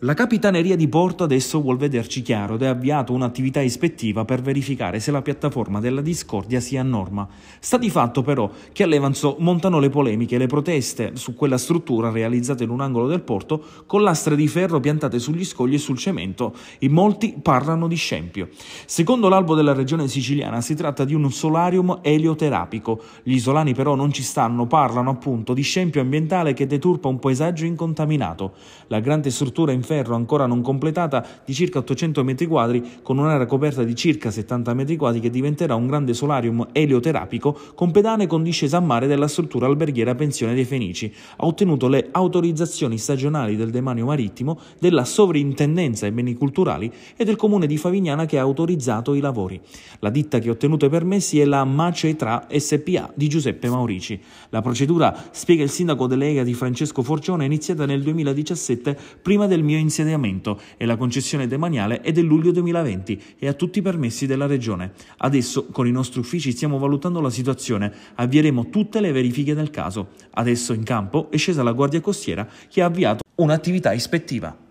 La Capitaneria di Porto adesso vuol vederci chiaro ed è avviato un'attività ispettiva per verificare se la piattaforma della discordia sia a norma. Sta di fatto però che a Levanzo montano le polemiche e le proteste su quella struttura realizzata in un angolo del porto con lastre di ferro piantate sugli scogli e sul cemento e molti parlano di scempio. Secondo l'albo della regione siciliana si tratta di un solarium elioterapico. Gli isolani però non ci stanno, parlano appunto di scempio ambientale che deturpa un paesaggio incontaminato. La grande struttura in ferro ancora non completata di circa 800 metri quadri con un'area coperta di circa 70 metri quadri che diventerà un grande solarium elioterapico con pedane con discesa a mare della struttura alberghiera Pensione dei Fenici. Ha ottenuto le autorizzazioni stagionali del demanio marittimo, della sovrintendenza ai beni culturali e del comune di Favignana che ha autorizzato i lavori. La ditta che ha ottenuto i permessi è la Macetra SPA di Giuseppe Maurici. La procedura, spiega il sindaco delega di Francesco Forcione, è iniziata nel 2017 prima del mio via insediamento e la concessione demaniale è del luglio 2020 e ha tutti i permessi della Regione. Adesso con i nostri uffici stiamo valutando la situazione, avvieremo tutte le verifiche del caso. Adesso in campo è scesa la Guardia Costiera che ha avviato un'attività ispettiva.